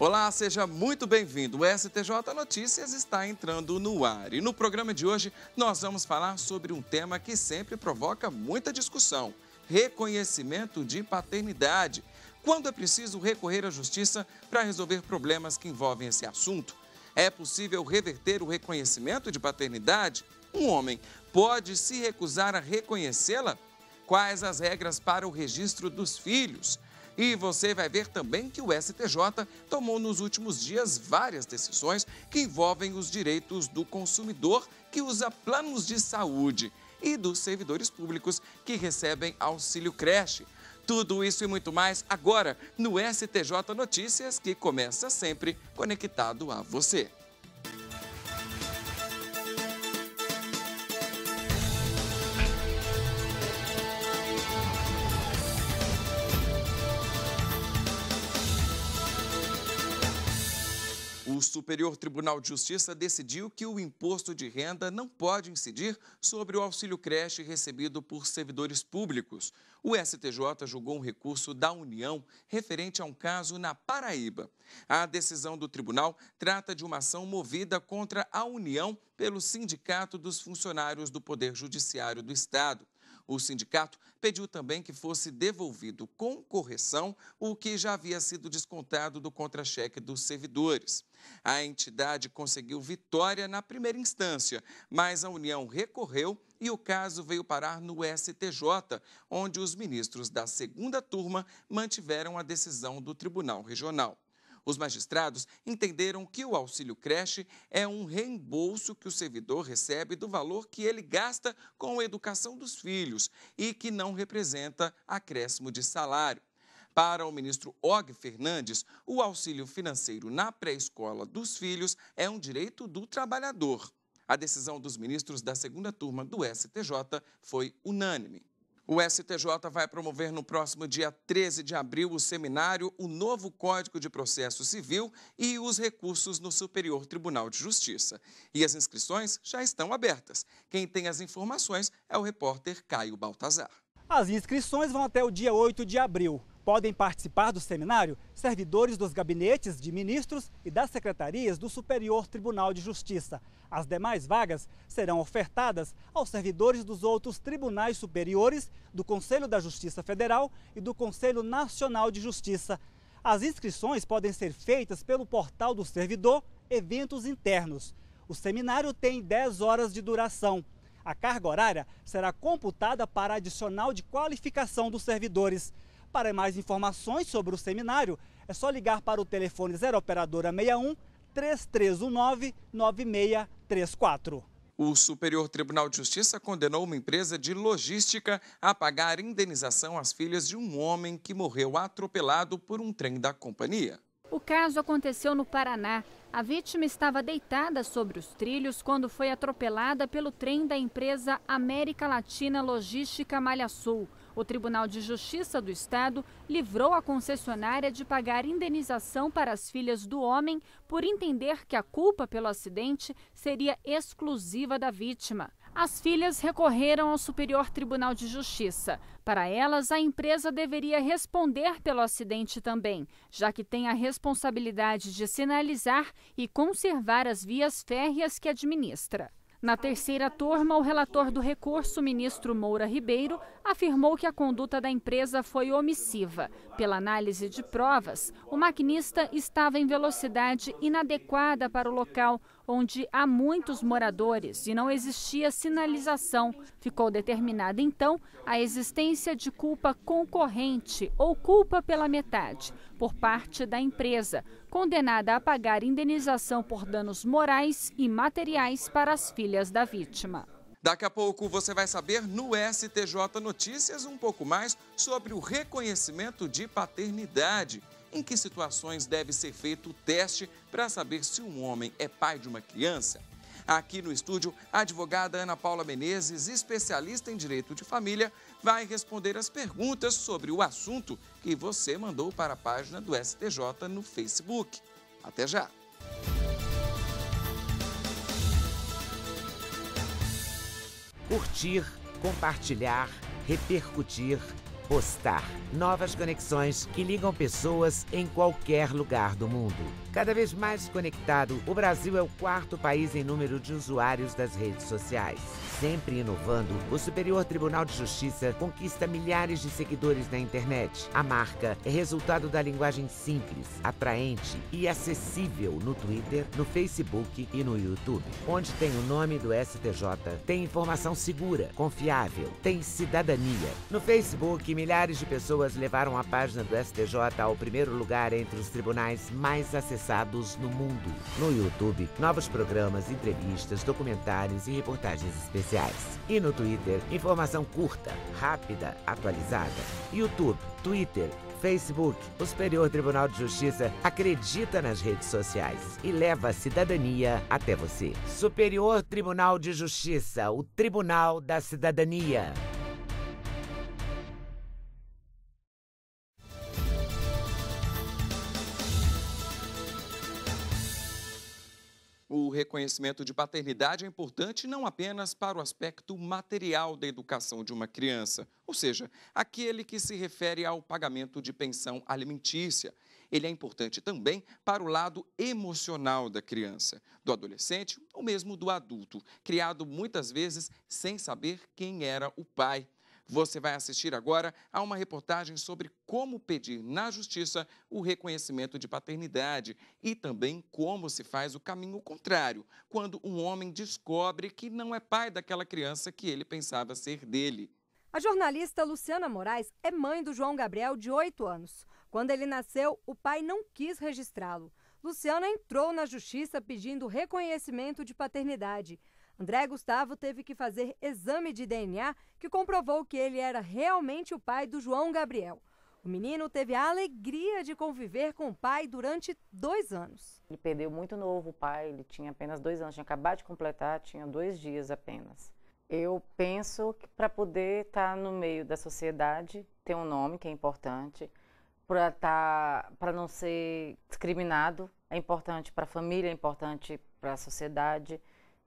Olá, seja muito bem-vindo. O STJ Notícias está entrando no ar e no programa de hoje nós vamos falar sobre um tema que sempre provoca muita discussão: reconhecimento de paternidade. Quando é preciso recorrer à justiça para resolver problemas que envolvem esse assunto? É possível reverter o reconhecimento de paternidade? Um homem pode se recusar a reconhecê-la? Quais as regras para o registro dos filhos? E você vai ver também que o STJ tomou nos últimos dias várias decisões que envolvem os direitos do consumidor que usa planos de saúde e dos servidores públicos que recebem auxílio creche. Tudo isso e muito mais agora no STJ Notícias, que começa sempre conectado a você. O Superior Tribunal de Justiça decidiu que o imposto de renda não pode incidir sobre o auxílio creche recebido por servidores públicos. O STJ julgou um recurso da União referente a um caso na Paraíba. A decisão do tribunal trata de uma ação movida contra a União pelo Sindicato dos Funcionários do Poder Judiciário do Estado. O sindicato pediu também que fosse devolvido com correção o que já havia sido descontado do contra-cheque dos servidores. A entidade conseguiu vitória na primeira instância, mas a União recorreu e o caso veio parar no STJ, onde os ministros da segunda turma mantiveram a decisão do Tribunal Regional. Os magistrados entenderam que o auxílio creche é um reembolso que o servidor recebe do valor que ele gasta com a educação dos filhos e que não representa acréscimo de salário. Para o ministro Og Fernandes, o auxílio financeiro na pré-escola dos filhos é um direito do trabalhador. A decisão dos ministros da segunda turma do STJ foi unânime. O STJ vai promover no próximo dia 13 de abril o seminário O Novo Código de Processo Civil e os Recursos no Superior Tribunal de Justiça. E as inscrições já estão abertas. Quem tem as informações é o repórter Caio Baltazar. As inscrições vão até o dia 8 de abril. Podem participar do seminário servidores dos gabinetes de ministros e das secretarias do Superior Tribunal de Justiça. As demais vagas serão ofertadas aos servidores dos outros tribunais superiores, do Conselho da Justiça Federal e do Conselho Nacional de Justiça. As inscrições podem ser feitas pelo portal do servidor Eventos Internos. O seminário tem 10 horas de duração. A carga horária será computada para adicional de qualificação dos servidores. Para mais informações sobre o seminário, é só ligar para o telefone 0 operadora 61 3319 9634. O Superior Tribunal de Justiça condenou uma empresa de logística a pagar indenização às filhas de um homem que morreu atropelado por um trem da companhia. O caso aconteceu no Paraná. A vítima estava deitada sobre os trilhos quando foi atropelada pelo trem da empresa América Latina Logística Malha Sul. O Tribunal de Justiça do Estado livrou a concessionária de pagar indenização para as filhas do homem por entender que a culpa pelo acidente seria exclusiva da vítima. As filhas recorreram ao Superior Tribunal de Justiça. Para elas, a empresa deveria responder pelo acidente também, já que tem a responsabilidade de sinalizar e conservar as vias férreas que administra. Na terceira turma, o relator do recurso, ministro Moura Ribeiro, afirmou que a conduta da empresa foi omissiva. Pela análise de provas, o maquinista estava em velocidade inadequada para o local, onde há muitos moradores e não existia sinalização. Ficou determinada, então, a existência de culpa concorrente ou culpa pela metade por parte da empresa, condenada a pagar indenização por danos morais e materiais para as filhas da vítima. Daqui a pouco você vai saber no STJ Notícias um pouco mais sobre o reconhecimento de paternidade. Em que situações deve ser feito o teste para saber se um homem é pai de uma criança? Aqui no estúdio, a advogada Ana Paula Menezes, especialista em direito de família, vai responder as perguntas sobre o assunto que você mandou para a página do STJ no Facebook. Até já! curtir, compartilhar, repercutir, postar. Novas conexões que ligam pessoas em qualquer lugar do mundo. Cada vez mais conectado, o Brasil é o quarto país em número de usuários das redes sociais sempre inovando, o Superior Tribunal de Justiça conquista milhares de seguidores na internet. A marca é resultado da linguagem simples, atraente e acessível no Twitter, no Facebook e no YouTube. Onde tem o nome do STJ, tem informação segura, confiável, tem cidadania. No Facebook, milhares de pessoas levaram a página do STJ ao primeiro lugar entre os tribunais mais acessados no mundo. No YouTube, novos programas, entrevistas, documentários e reportagens especiais sociais e no Twitter, informação curta, rápida, atualizada. YouTube, Twitter, Facebook. O Superior Tribunal de Justiça acredita nas redes sociais e leva a cidadania até você. Superior Tribunal de Justiça, o Tribunal da Cidadania. o reconhecimento de paternidade é importante não apenas para o aspecto material da educação de uma criança, ou seja, aquele que se refere ao pagamento de pensão alimentícia. Ele é importante também para o lado emocional da criança, do adolescente ou mesmo do adulto, criado muitas vezes sem saber quem era o pai. Você vai assistir agora a uma reportagem sobre como pedir na justiça o reconhecimento de paternidade e também como se faz o caminho contrário, quando um homem descobre que não é pai daquela criança que ele pensava ser dele. A jornalista Luciana Moraes é mãe do João Gabriel, de 8 anos. Quando ele nasceu, o pai não quis registrá-lo. Luciana entrou na justiça pedindo reconhecimento de paternidade. André Gustavo teve que fazer exame de DNA que comprovou que ele era realmente o pai do João Gabriel. O menino teve a alegria de conviver com o pai durante dois anos. Ele perdeu muito novo o pai, ele tinha apenas dois anos, tinha acabado de completar, tinha dois dias apenas. Eu penso que para poder estar tá no meio da sociedade, ter um nome que é importante, para tá, não ser discriminado, é importante para a família, é importante para a sociedade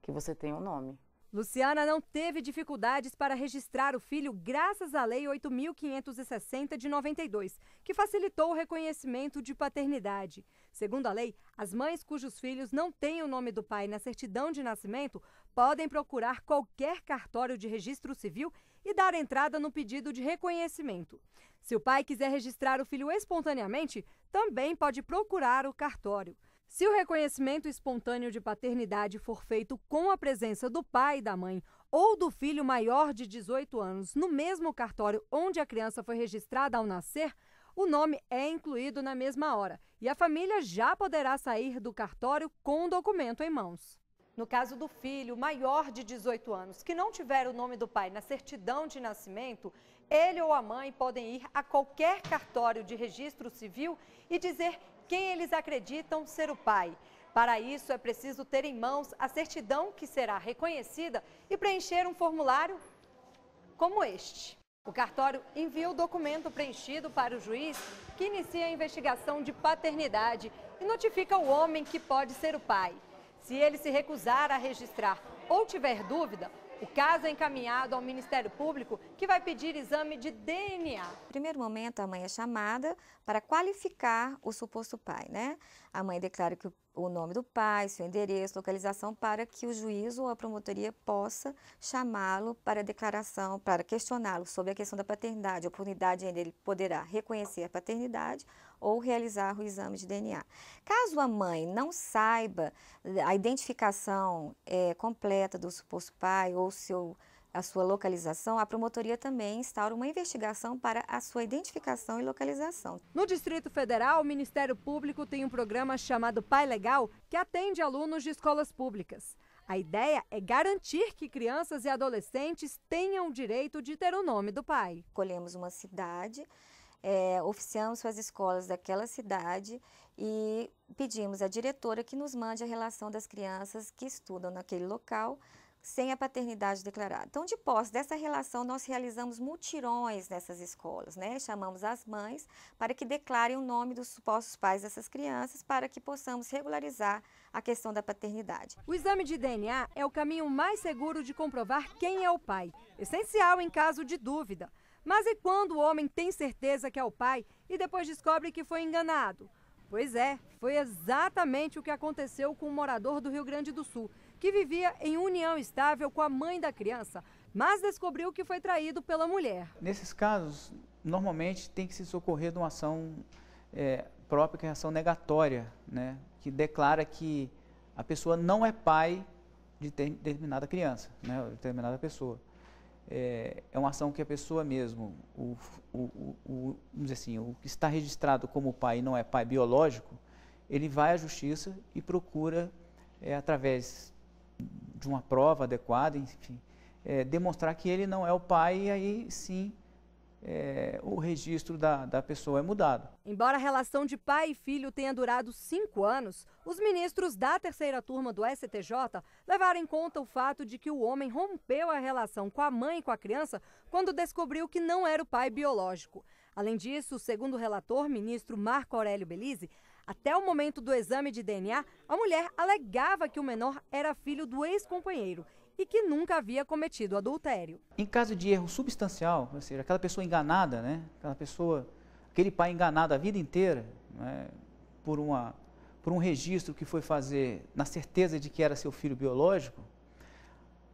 que você tenha um nome. Luciana não teve dificuldades para registrar o filho graças à Lei 8.560 de 92, que facilitou o reconhecimento de paternidade. Segundo a lei, as mães cujos filhos não têm o nome do pai na certidão de nascimento podem procurar qualquer cartório de registro civil e dar entrada no pedido de reconhecimento. Se o pai quiser registrar o filho espontaneamente, também pode procurar o cartório. Se o reconhecimento espontâneo de paternidade for feito com a presença do pai e da mãe ou do filho maior de 18 anos no mesmo cartório onde a criança foi registrada ao nascer, o nome é incluído na mesma hora e a família já poderá sair do cartório com o documento em mãos. No caso do filho maior de 18 anos que não tiver o nome do pai na certidão de nascimento, ele ou a mãe podem ir a qualquer cartório de registro civil e dizer quem eles acreditam ser o pai. Para isso, é preciso ter em mãos a certidão que será reconhecida e preencher um formulário como este. O cartório envia o documento preenchido para o juiz, que inicia a investigação de paternidade e notifica o homem que pode ser o pai. Se ele se recusar a registrar ou tiver dúvida, o caso é encaminhado ao Ministério Público, que vai pedir exame de DNA. primeiro momento, a mãe é chamada para qualificar o suposto pai, né? A mãe declara que o o nome do pai, seu endereço, localização, para que o juiz ou a promotoria possa chamá-lo para declaração, para questioná-lo sobre a questão da paternidade, oportunidade onde ele poderá reconhecer a paternidade ou realizar o exame de DNA. Caso a mãe não saiba a identificação é, completa do suposto pai ou seu a sua localização, a promotoria também instaura uma investigação para a sua identificação e localização. No Distrito Federal, o Ministério Público tem um programa chamado Pai Legal, que atende alunos de escolas públicas. A ideia é garantir que crianças e adolescentes tenham o direito de ter o nome do pai. Colhemos uma cidade, é, oficiamos para as escolas daquela cidade e pedimos à diretora que nos mande a relação das crianças que estudam naquele local sem a paternidade declarada. Então, de posse dessa relação, nós realizamos mutirões nessas escolas, né? Chamamos as mães para que declarem o nome dos supostos pais dessas crianças para que possamos regularizar a questão da paternidade. O exame de DNA é o caminho mais seguro de comprovar quem é o pai, essencial em caso de dúvida. Mas e quando o homem tem certeza que é o pai e depois descobre que foi enganado? Pois é, foi exatamente o que aconteceu com um morador do Rio Grande do Sul que vivia em união estável com a mãe da criança, mas descobriu que foi traído pela mulher. Nesses casos, normalmente tem que se socorrer de uma ação é, própria, que é ação negatória, né? que declara que a pessoa não é pai de determinada criança, né? de determinada pessoa. É, é uma ação que a pessoa mesmo, o, o, o, vamos dizer assim, o que está registrado como pai e não é pai biológico, ele vai à justiça e procura, é, através de uma prova adequada, enfim, é, demonstrar que ele não é o pai e aí sim é, o registro da, da pessoa é mudado. Embora a relação de pai e filho tenha durado cinco anos, os ministros da terceira turma do STJ levaram em conta o fato de que o homem rompeu a relação com a mãe e com a criança quando descobriu que não era o pai biológico. Além disso, segundo o relator, ministro Marco Aurélio Belize, até o momento do exame de DNA, a mulher alegava que o menor era filho do ex-companheiro e que nunca havia cometido adultério. Em caso de erro substancial, ou seja, aquela pessoa enganada, né? aquela pessoa, aquele pai enganado a vida inteira né? por, uma, por um registro que foi fazer na certeza de que era seu filho biológico,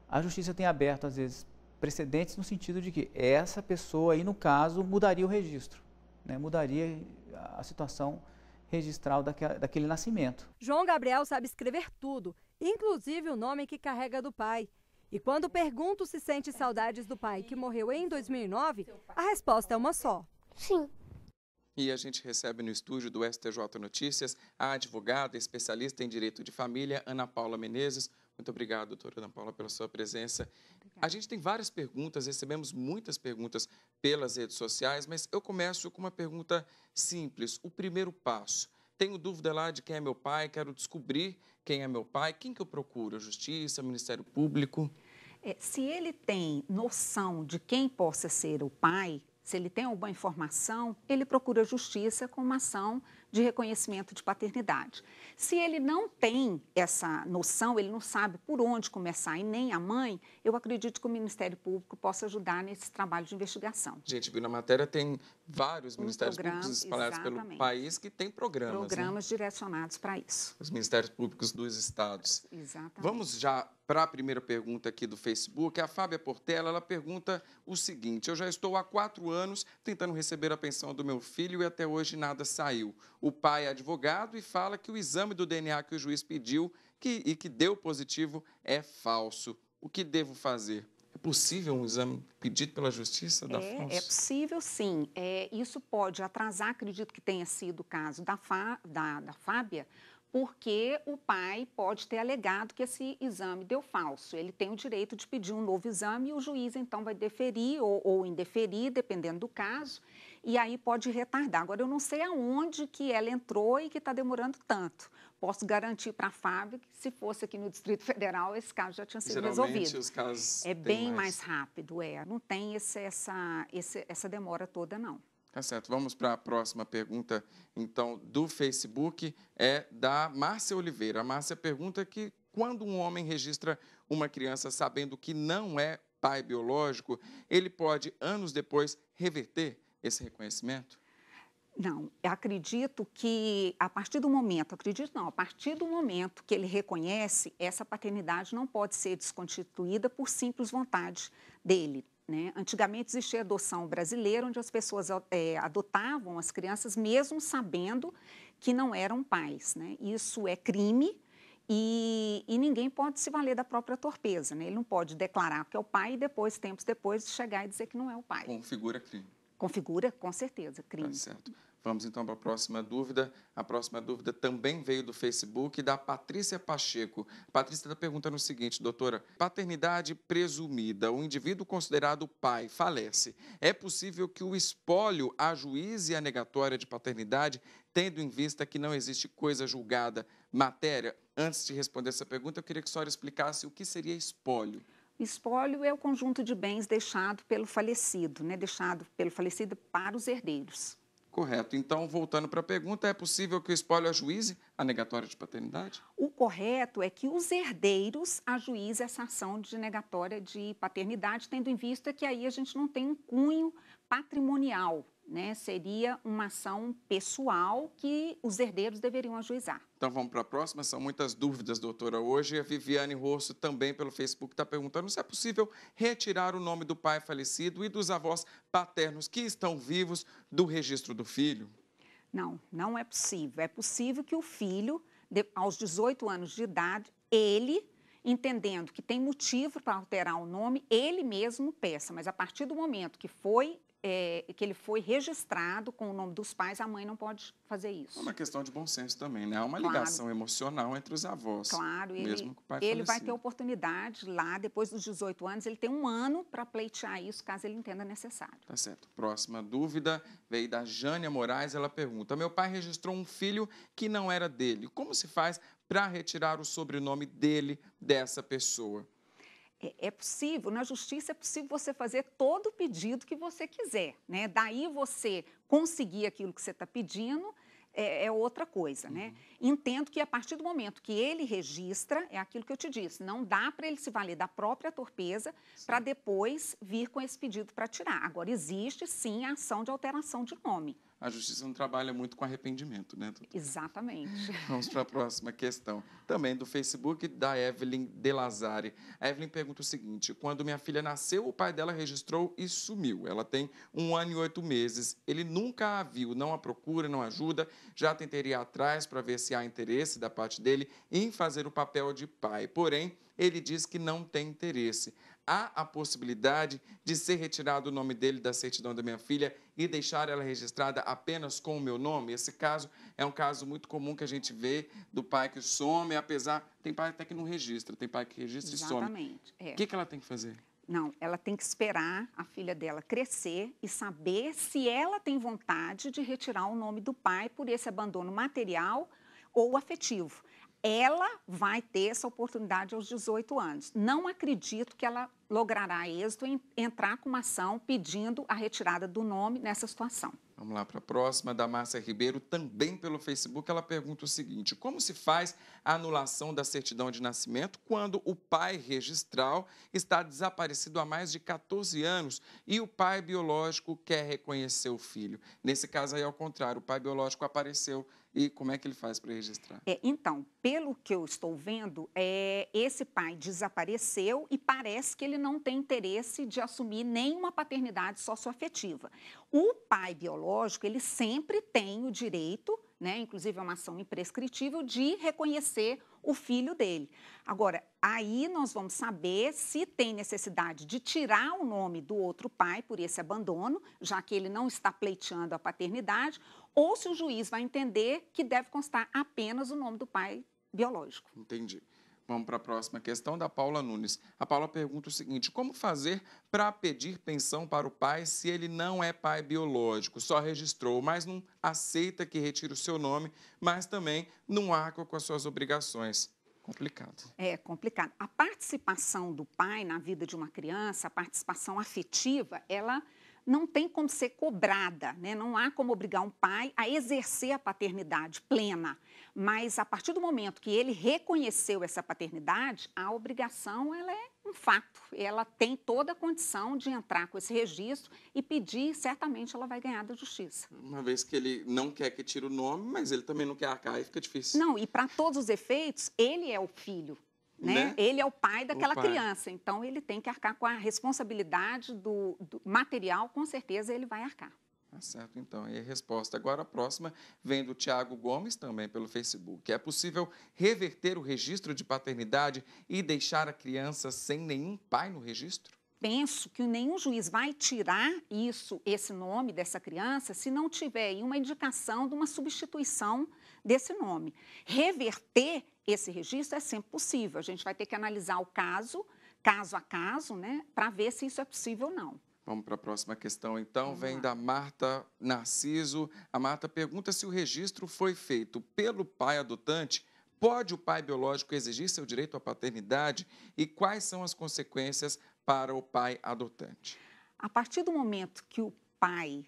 a justiça tem aberto, às vezes, precedentes no sentido de que essa pessoa aí, no caso, mudaria o registro, né? mudaria a situação registral daquele nascimento. João Gabriel sabe escrever tudo, inclusive o nome que carrega do pai. E quando pergunto se sente saudades do pai que morreu em 2009, a resposta é uma só: sim. E a gente recebe no estúdio do STJ Notícias a advogada especialista em direito de família, Ana Paula Menezes. Muito obrigado, doutora Ana Paula, pela sua presença. Obrigada. A gente tem várias perguntas, recebemos muitas perguntas pelas redes sociais, mas eu começo com uma pergunta simples: o primeiro passo. Tenho dúvida lá de quem é meu pai, quero descobrir quem é meu pai, quem que eu procuro? Justiça, Ministério Público? É, se ele tem noção de quem possa ser o pai, se ele tem alguma informação, ele procura a justiça com uma ação de reconhecimento de paternidade. Se ele não tem essa noção, ele não sabe por onde começar e nem a mãe, eu acredito que o Ministério Público possa ajudar nesse trabalho de investigação. Gente, viu na matéria tem vários um ministérios programa, públicos espalhados pelo país que têm programas. Programas né? direcionados para isso. Os ministérios públicos dos estados. Exatamente. Vamos já para a primeira pergunta aqui do Facebook, a Fábia Portela, ela pergunta o seguinte: Eu já estou há quatro anos tentando receber a pensão do meu filho e até hoje nada saiu. O pai é advogado e fala que o exame do DNA que o juiz pediu que, e que deu positivo é falso. O que devo fazer? É possível um exame pedido pela justiça da é, É possível, sim. É, isso pode atrasar, acredito que tenha sido o caso da, da, da Fábia, porque o pai pode ter alegado que esse exame deu falso. Ele tem o direito de pedir um novo exame e o juiz então vai deferir ou, ou indeferir, dependendo do caso, e aí pode retardar. Agora, eu não sei aonde que ela entrou e que está demorando tanto. Posso garantir para a Fábio que se fosse aqui no Distrito Federal, esse caso já tinha sido Geralmente, resolvido. Os casos é bem mais... mais rápido, é. Não tem esse, essa, esse, essa demora toda, não. Tá certo. Vamos para a próxima pergunta, então, do Facebook. É da Márcia Oliveira. A Márcia pergunta que quando um homem registra uma criança sabendo que não é pai biológico, ele pode, anos depois, reverter esse reconhecimento? Não, acredito que a partir do momento, acredito não, a partir do momento que ele reconhece, essa paternidade não pode ser desconstituída por simples vontade dele. Né? Antigamente existia adoção brasileira, onde as pessoas é, adotavam as crianças mesmo sabendo que não eram pais. Né? Isso é crime e, e, ninguém pode se valer da própria torpeza. Né? Ele não pode declarar que é o pai e depois, tempos depois, chegar e dizer que não é o pai. Configura crime. Configura, com certeza, crime. Tá certo. Vamos então para a próxima dúvida. A próxima dúvida também veio do Facebook da Patrícia Pacheco. A Patrícia está perguntando o seguinte, doutora: paternidade presumida, o indivíduo considerado pai falece. É possível que o espólio ajuize a negatória de paternidade, tendo em vista que não existe coisa julgada matéria? Antes de responder essa pergunta, eu queria que a senhora explicasse o que seria espólio. Espólio é o conjunto de bens deixado pelo falecido, né? deixado pelo falecido para os herdeiros correto. Então, voltando para a pergunta, é possível que o espólio ajuize a negatória de paternidade? O correto é que os herdeiros ajuizem essa ação de negatória de paternidade, tendo em vista que aí a gente não tem um cunho patrimonial né, seria uma ação pessoal que os herdeiros deveriam ajuizar. Então vamos para a próxima. São muitas dúvidas, doutora, hoje. A Viviane Rosso, também pelo Facebook, está perguntando se é possível retirar o nome do pai falecido e dos avós paternos que estão vivos do registro do filho. Não, não é possível. É possível que o filho, aos 18 anos de idade, ele entendendo que tem motivo para alterar o nome, ele mesmo peça, mas a partir do momento que foi é, que ele foi registrado com o nome dos pais, a mãe não pode fazer isso. É uma questão de bom senso também, né? Há uma claro. ligação emocional entre os avós. Claro, mesmo ele, o pai ele vai ter oportunidade lá, depois dos 18 anos, ele tem um ano para pleitear isso, caso ele entenda necessário. Tá certo. Próxima dúvida veio da Jânia Moraes, ela pergunta: Meu pai registrou um filho que não era dele. Como se faz para retirar o sobrenome dele dessa pessoa? É, é possível, na justiça é possível você fazer todo o pedido que você quiser, né? Daí você conseguir aquilo que você está pedindo é, é, outra coisa, né? uhum. né? Entendo que a partir do momento que ele registra, é aquilo que eu te disse, não dá para ele se valer da própria torpeza para depois vir com esse pedido para tirar. Agora, existe sim a ação de alteração de nome a justiça não trabalha muito com arrependimento, né? Exatamente. Vamos para a próxima questão. Também do Facebook da Evelyn Delazari. A Evelyn pergunta o seguinte: quando minha filha nasceu, o pai dela registrou e sumiu. Ela tem um ano e oito meses. Ele nunca a viu, não a procura, não ajuda. Já tentaria ir atrás para ver se há interesse da parte dele em fazer o papel de pai. Porém, ele diz que não tem interesse há a possibilidade de ser retirado o nome dele da certidão da minha filha e deixar ela registrada apenas com o meu nome? Esse caso é um caso muito comum que a gente vê do pai que some, apesar. Tem pai até que não registra, tem pai que registra Exatamente, e some. É. O que, que ela tem que fazer? Não, ela tem que esperar a filha dela crescer e saber se ela tem vontade de retirar o nome do pai por esse abandono material ou afetivo ela vai ter essa oportunidade aos 18 anos. Não acredito que ela logrará êxito em entrar com uma ação pedindo a retirada do nome nessa situação. Vamos lá para a próxima, da Márcia Ribeiro, também pelo Facebook. Ela pergunta o seguinte: como se faz a anulação da certidão de nascimento quando o pai registral está desaparecido há mais de 14 anos e o pai biológico quer reconhecer o filho? Nesse caso aí, ao contrário, o pai biológico apareceu e como é que ele faz para registrar? É, então, pelo que eu estou vendo, é, esse pai desapareceu e parece que ele não tem interesse de assumir nenhuma paternidade socioafetiva. O pai biológico, ele sempre tem o direito, né, inclusive é uma ação imprescritível, de reconhecer o filho dele. Agora, aí nós vamos saber se tem necessidade de tirar o nome do outro pai por esse abandono, já que ele não está pleiteando a paternidade, ou se o juiz vai entender que deve constar apenas o nome do pai biológico. Entendi. Vamos para a próxima questão da Paula Nunes. A Paula pergunta o seguinte: como fazer para pedir pensão para o pai se ele não é pai biológico, só registrou, mas não aceita que retire o seu nome, mas também não arca com as suas obrigações? Complicado. É complicado. A participação do pai na vida de uma criança, a participação afetiva, ela não tem como ser cobrada, né? não há como obrigar um pai a exercer a paternidade plena. Mas a partir do momento que ele reconheceu essa paternidade, a obrigação ela é um fato. Ela tem toda a condição de entrar com esse registro e pedir, certamente ela vai ganhar da justiça. Uma vez que ele não quer que tire o nome, mas ele também não quer arcar, aí fica difícil. Não, e para todos os efeitos, ele é o filho né? né? Ele é o pai daquela o pai. criança, então ele tem que arcar com a responsabilidade do, do material, com certeza ele vai arcar. Tá certo, então. E a resposta agora a próxima vem do Tiago Gomes, também pelo Facebook. É possível reverter o registro de paternidade e deixar a criança sem nenhum pai no registro? Penso que nenhum juiz vai tirar isso, esse nome dessa criança, se não tiver uma indicação de uma substituição desse nome. Reverter esse registro é sempre possível. A gente vai ter que analisar o caso, caso a caso, né, para ver se isso é possível ou não. Vamos para a próxima questão, então. Vem da Marta Narciso. A Marta pergunta se o registro foi feito pelo pai adotante. Pode o pai biológico exigir seu direito à paternidade? E quais são as consequências para o pai adotante? A partir do momento que o pai,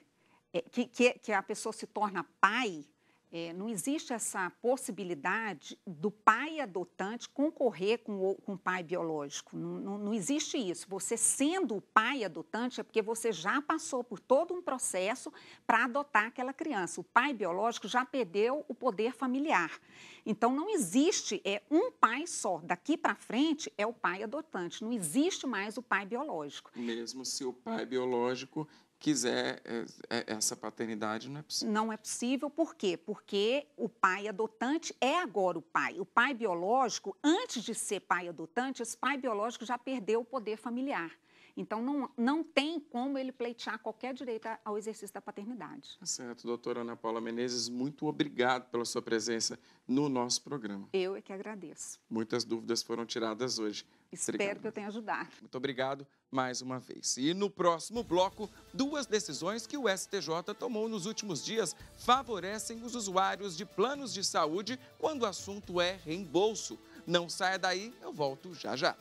é, que, que, que a pessoa se torna pai, é, não existe essa possibilidade do pai adotante concorrer com o, com o pai biológico. Não, não, não, existe isso. Você sendo o pai adotante é porque você já passou por todo um processo para adotar aquela criança. O pai biológico já perdeu o poder familiar. Então, não existe é um pai só. Daqui para frente é o pai adotante. Não existe mais o pai biológico. Mesmo se o pai biológico quiser é, é, essa paternidade, não é possível. Não é possível, por quê? Porque o pai adotante é agora o pai. O pai biológico, antes de ser pai adotante, esse pai biológico já perdeu o poder familiar. Então, não, não tem como ele pleitear qualquer direito ao exercício da paternidade. Tá certo, doutora Ana Paula Menezes, muito obrigado pela sua presença no nosso programa. Eu é que agradeço. Muitas dúvidas foram tiradas hoje. Espero obrigado. que eu tenha ajudado. Muito obrigado mais uma vez. E no próximo bloco, duas decisões que o STJ tomou nos últimos dias favorecem os usuários de planos de saúde quando o assunto é reembolso. Não saia daí, eu volto já já.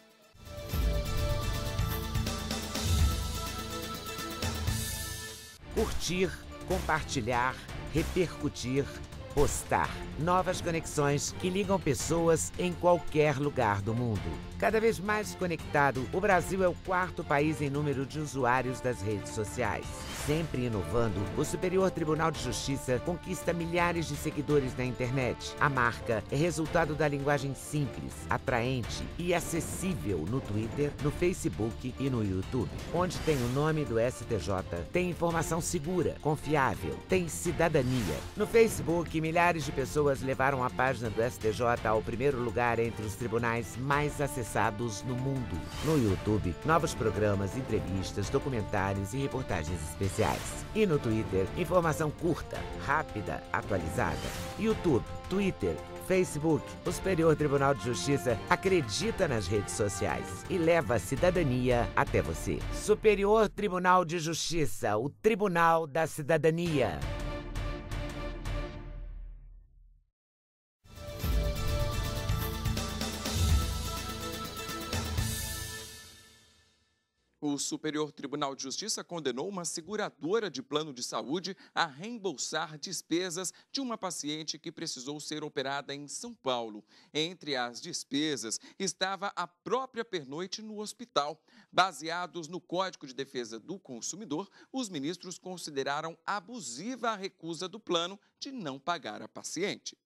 curtir, compartilhar, repercutir, postar. Novas conexões que ligam pessoas em qualquer lugar do mundo. Cada vez mais conectado, o Brasil é o quarto país em número de usuários das redes sociais sempre inovando, o Superior Tribunal de Justiça conquista milhares de seguidores na internet. A marca é resultado da linguagem simples, atraente e acessível no Twitter, no Facebook e no YouTube. Onde tem o nome do STJ, tem informação segura, confiável, tem cidadania. No Facebook, milhares de pessoas levaram a página do STJ ao primeiro lugar entre os tribunais mais acessados no mundo. No YouTube, novos programas, entrevistas, documentários e reportagens especiais e no Twitter, informação curta, rápida, atualizada. YouTube, Twitter, Facebook. O Superior Tribunal de Justiça acredita nas redes sociais e leva a cidadania até você. Superior Tribunal de Justiça, o Tribunal da Cidadania. O Superior Tribunal de Justiça condenou uma seguradora de plano de saúde a reembolsar despesas de uma paciente que precisou ser operada em São Paulo. Entre as despesas estava a própria pernoite no hospital. Baseados no Código de Defesa do Consumidor, os ministros consideraram abusiva a recusa do plano de não pagar a paciente.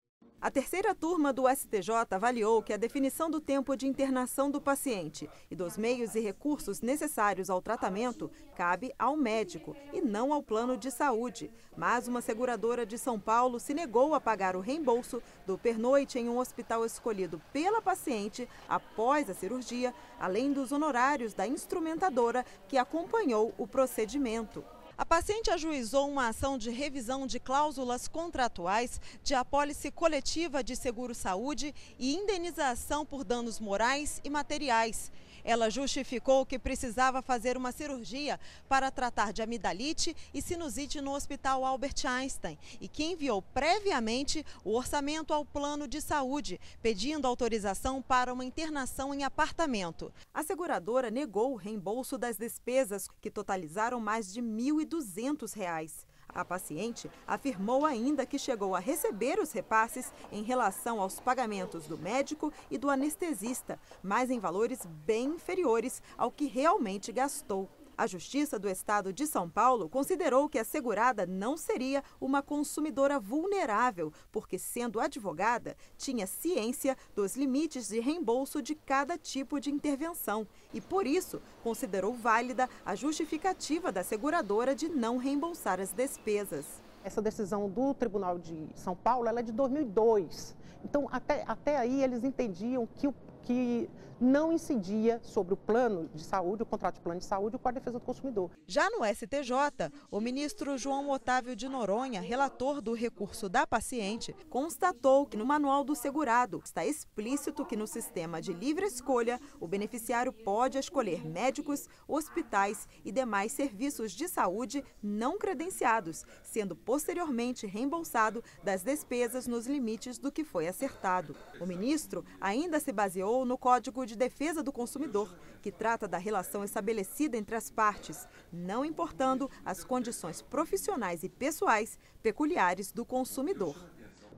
A terceira turma do STJ avaliou que a definição do tempo de internação do paciente e dos meios e recursos necessários ao tratamento cabe ao médico e não ao plano de saúde. Mas uma seguradora de São Paulo se negou a pagar o reembolso do pernoite em um hospital escolhido pela paciente após a cirurgia, além dos honorários da instrumentadora que acompanhou o procedimento. A paciente ajuizou uma ação de revisão de cláusulas contratuais de apólice coletiva de seguro-saúde e indenização por danos morais e materiais. Ela justificou que precisava fazer uma cirurgia para tratar de amidalite e sinusite no Hospital Albert Einstein e que enviou previamente o orçamento ao plano de saúde, pedindo autorização para uma internação em apartamento. A seguradora negou o reembolso das despesas, que totalizaram mais de R$ 1.200. A paciente afirmou ainda que chegou a receber os repasses em relação aos pagamentos do médico e do anestesista, mas em valores bem inferiores ao que realmente gastou. A Justiça do Estado de São Paulo considerou que a segurada não seria uma consumidora vulnerável, porque, sendo advogada, tinha ciência dos limites de reembolso de cada tipo de intervenção e, por isso, considerou válida a justificativa da seguradora de não reembolsar as despesas. Essa decisão do Tribunal de São Paulo é de 2002. Então, até, até aí, eles entendiam que, que não incidia sobre o plano de saúde, o contrato de plano de saúde, com a Defesa do Consumidor. Já no STJ, o ministro João Otávio de Noronha, relator do recurso da paciente, constatou que no manual do segurado está explícito que no sistema de livre escolha, o beneficiário pode escolher médicos, hospitais e demais serviços de saúde não credenciados, sendo posteriormente reembolsado das despesas nos limites do que foi acertado. O ministro ainda se baseou no Código de de Defesa do Consumidor, que trata da relação estabelecida entre as partes, não importando as condições profissionais e pessoais peculiares do consumidor.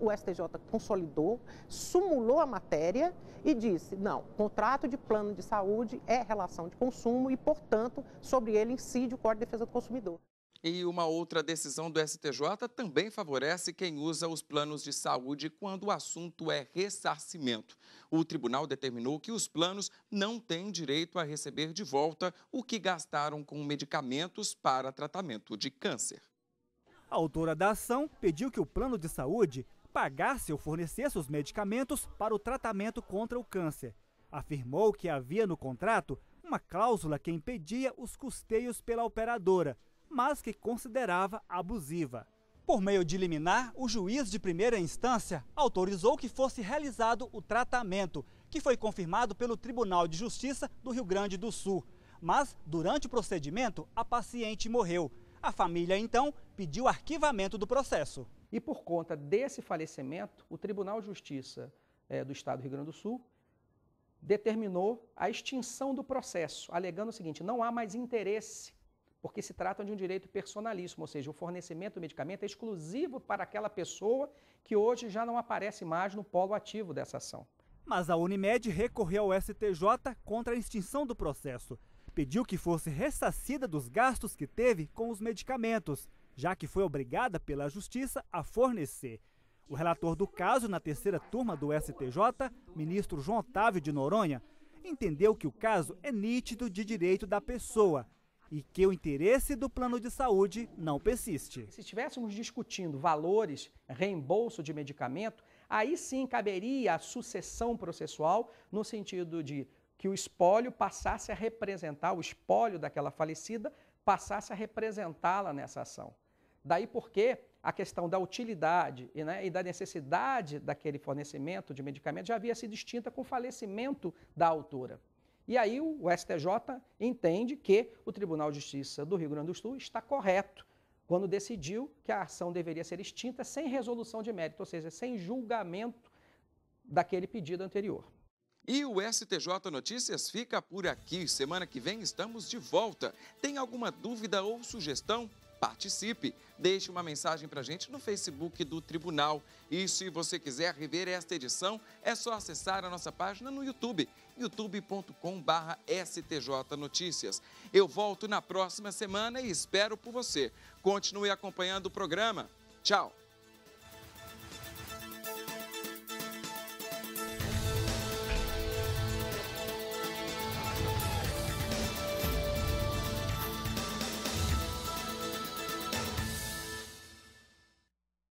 O STJ consolidou, sumulou a matéria e disse: não, contrato de plano de saúde é relação de consumo e, portanto, sobre ele incide o Código de Defesa do Consumidor. E uma outra decisão do STJ também favorece quem usa os planos de saúde quando o assunto é ressarcimento. O tribunal determinou que os planos não têm direito a receber de volta o que gastaram com medicamentos para tratamento de câncer. A autora da ação pediu que o plano de saúde pagasse ou fornecesse os medicamentos para o tratamento contra o câncer. Afirmou que havia no contrato uma cláusula que impedia os custeios pela operadora mas que considerava abusiva. Por meio de liminar, o juiz de primeira instância autorizou que fosse realizado o tratamento, que foi confirmado pelo Tribunal de Justiça do Rio Grande do Sul. Mas, durante o procedimento, a paciente morreu. A família, então, pediu arquivamento do processo. E por conta desse falecimento, o Tribunal de Justiça é, do Estado do Rio Grande do Sul determinou a extinção do processo, alegando o seguinte: não há mais interesse porque se trata de um direito personalíssimo, ou seja, o fornecimento do medicamento é exclusivo para aquela pessoa que hoje já não aparece mais no polo ativo dessa ação. Mas a Unimed recorreu ao STJ contra a extinção do processo. Pediu que fosse ressacida dos gastos que teve com os medicamentos, já que foi obrigada pela Justiça a fornecer. O relator do caso na terceira turma do STJ, ministro João Otávio de Noronha, entendeu que o caso é nítido de direito da pessoa e que o interesse do plano de saúde não persiste. Se estivéssemos discutindo valores, reembolso de medicamento, aí sim caberia a sucessão processual no sentido de que o espólio passasse a representar, o espólio daquela falecida passasse a representá-la nessa ação. Daí porque a questão da utilidade né, e da necessidade daquele fornecimento de medicamento já havia sido extinta com o falecimento da autora. E aí o STJ entende que o Tribunal de Justiça do Rio Grande do Sul está correto quando decidiu que a ação deveria ser extinta sem resolução de mérito, ou seja, sem julgamento daquele pedido anterior. E o STJ Notícias fica por aqui. Semana que vem estamos de volta. Tem alguma dúvida ou sugestão? Participe! Deixe uma mensagem para a gente no Facebook do Tribunal. E se você quiser rever esta edição, é só acessar a nossa página no YouTube youtubecom STJ Notícias. Eu volto na próxima semana e espero por você. Continue acompanhando o programa. Tchau!